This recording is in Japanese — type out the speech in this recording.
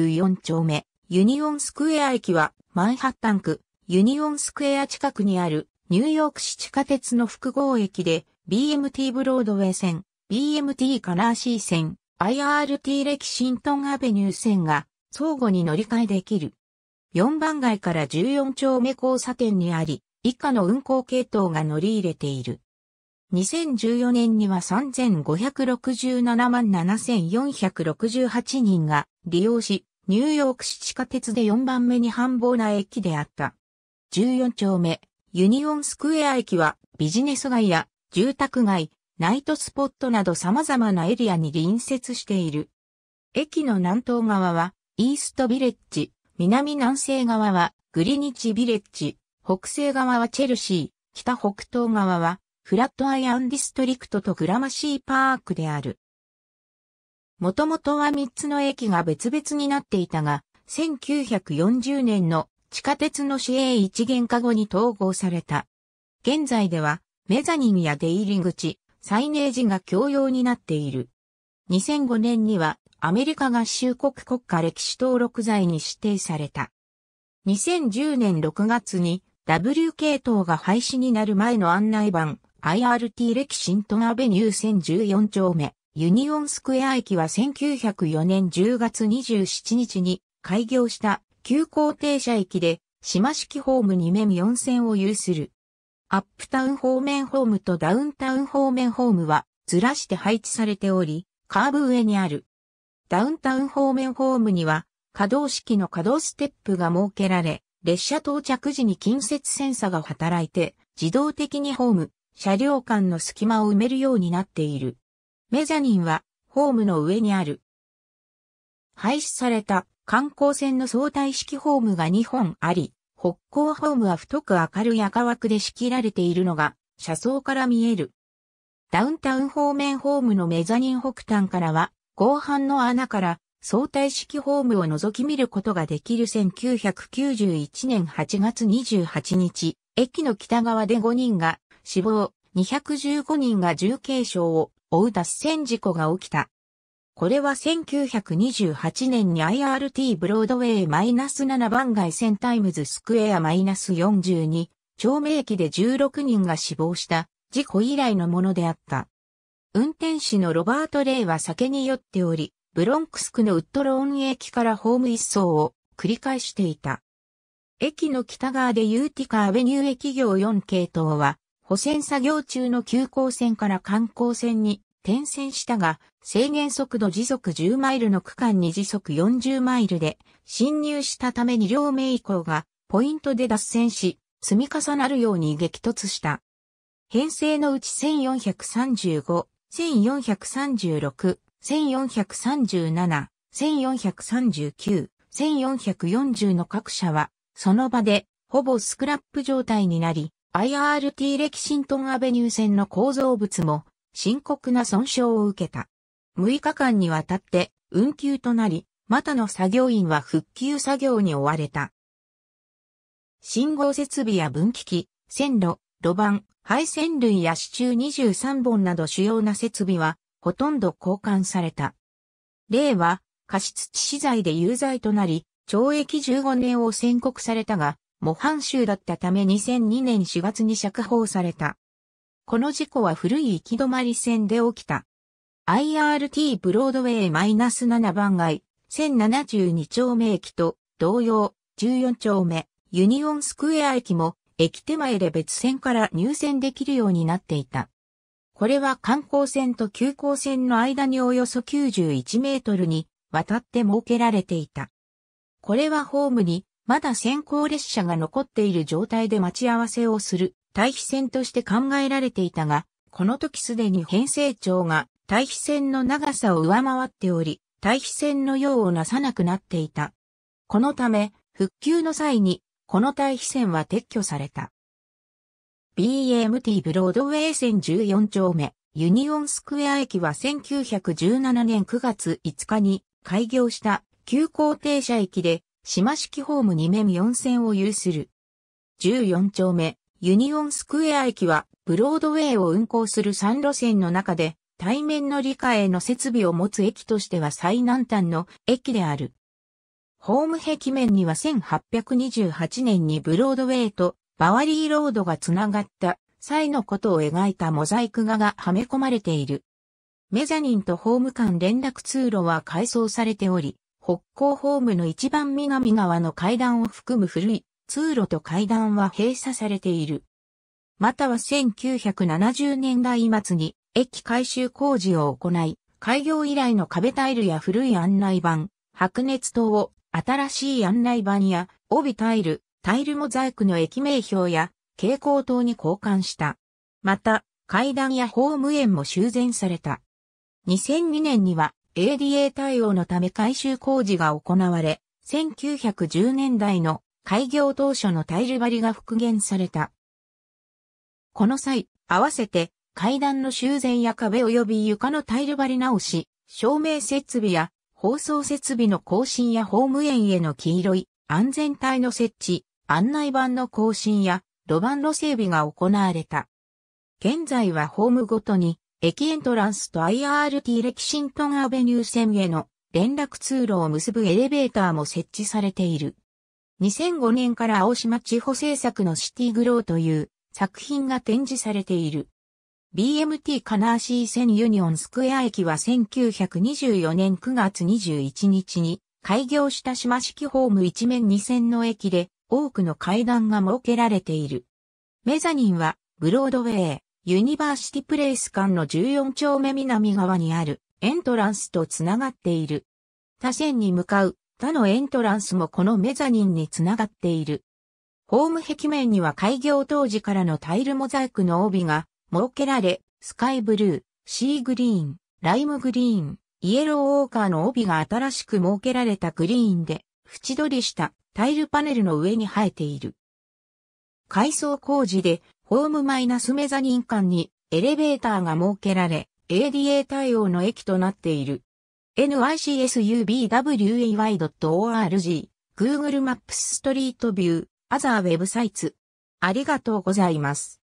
14丁目、ユニオンスクエア駅は、マンハッタン区、ユニオンスクエア近くにある、ニューヨーク市地下鉄の複合駅で、BMT ブロードウェイ線、BMT カナーシー線、IRT レキシントンアベニュー線が、相互に乗り換えできる。4番街から14丁目交差点にあり、以下の運行系統が乗り入れている。2014年には3567万7468人が利用し、ニューヨーク市地下鉄で4番目に繁忙な駅であった。14丁目、ユニオンスクエア駅はビジネス街や住宅街、ナイトスポットなど様々なエリアに隣接している。駅の南東側はイーストビレッジ、南南西側はグリニッチビレッジ、北西側はチェルシー、北北東側はフラットアイアンディストリクトとグラマシーパークである。もともとは3つの駅が別々になっていたが、1940年の地下鉄の市営一元化後に統合された。現在では、メザニンや出入り口、サイネージが共用になっている。2005年には、アメリカ合衆国国家歴史登録財に指定された。2010年6月に W 系統が廃止になる前の案内板 IRT 歴史ントアベニュー1014丁目、ユニオンスクエア駅は1904年10月27日に開業した急行停車駅で、島式ホーム2面4線を有する。アップタウン方面ホームとダウンタウン方面ホームはずらして配置されており、カーブ上にある。ダウンタウン方面ホームには、可動式の可動ステップが設けられ、列車到着時に近接センサが働いて、自動的にホーム、車両間の隙間を埋めるようになっている。メザニンはホームの上にある。廃止された観光船の相対式ホームが2本あり、北港ホームは太く明るい赤枠で仕切られているのが車窓から見える。ダウンタウン方面ホームのメザニン北端からは、後半の穴から相対式ホームを覗き見ることができる1991年8月28日、駅の北側で5人が死亡、215人が重軽傷を負う脱線事故が起きた。これは1928年に IRT ブロードウェイ -7 番街線タイムズスクエア -42 長名駅で16人が死亡した事故以来のものであった。運転士のロバート・レイは酒に酔っており、ブロンクスクのウッドローン駅からホーム一層を繰り返していた。駅の北側でユーティカ・アベニュー駅業4系統は保線作業中の急行線から観光線に転線したが、制限速度時速10マイルの区間に時速40マイルで侵入したために両名以降がポイントで脱線し、積み重なるように激突した。編成のうち1435、1436、1437、1439、1440の各社は、その場で、ほぼスクラップ状態になり、IRT 歴キシントンアベニュー線の構造物も深刻な損傷を受けた。6日間にわたって運休となり、またの作業員は復旧作業に追われた。信号設備や分岐器、線路、路盤、配線類や支柱23本など主要な設備はほとんど交換された。例は過失致死罪で有罪となり、懲役15年を宣告されたが、模範囚だったため2002年4月に釈放された。この事故は古い行き止まり線で起きた。IRT ブロードウェイ -7 番街、1072丁目駅と同様、14丁目、ユニオンスクエア駅も、駅手前で別線から入線できるようになっていた。これは観光船と急行線の間におよそ91メートルに渡って設けられていた。これはホームにまだ先行列車が残っている状態で待ち合わせをする対比線として考えられていたが、この時すでに編成長が対比線の長さを上回っており、対比線の用をなさなくなっていた。このため、復旧の際に、この対比線は撤去された。BMT ブロードウェイ線14丁目、ユニオンスクエア駅は1917年9月5日に開業した急行停車駅で島式ホーム2面4線を有する。14丁目、ユニオンスクエア駅は、ブロードウェイを運行する3路線の中で、対面の理解の設備を持つ駅としては最南端の駅である。ホーム壁面には1828年にブロードウェイとバワリーロードがつながった際のことを描いたモザイク画がはめ込まれている。メザニンとホーム間連絡通路は改装されており、北港ホームの一番南側の階段を含む古い通路と階段は閉鎖されている。または1970年代末に駅改修工事を行い、開業以来の壁タイルや古い案内板、白熱灯を新しい案内板や帯タイル、タイルモザイクの駅名標や蛍光灯に交換した。また、階段やホーム園も修繕された。2002年には ADA 対応のため改修工事が行われ、1910年代の開業当初のタイル張りが復元された。この際、合わせて階段の修繕や壁及び床のタイル張り直し、照明設備や放送設備の更新やホーム園への黄色い安全帯の設置、案内板の更新や路盤の整備が行われた。現在はホームごとに駅エントランスと IRT レキシントンアベニュー線への連絡通路を結ぶエレベーターも設置されている。2005年から青島地方政作のシティグローという作品が展示されている。BMT カナーシー線ユニオンスクエア駅は1924年9月21日に開業した島式ホーム一面2線の駅で多くの階段が設けられている。メザニンはブロードウェイ、ユニバーシティプレイス館の14丁目南側にあるエントランスとつながっている。他線に向かう他のエントランスもこのメザニンにつながっている。ホーム壁面には開業当時からのタイルモザイクの帯が設けられ、スカイブルー、シーグリーン、ライムグリーン、イエローウォーカーの帯が新しく設けられたグリーンで、縁取りしたタイルパネルの上に生えている。改装工事でホームマイナスメザニン間にエレベーターが設けられ、ADA 対応の駅となっている。n i c s u b w a y o r g Google Maps ストリートビュー r w e b s i サイ s ありがとうございます。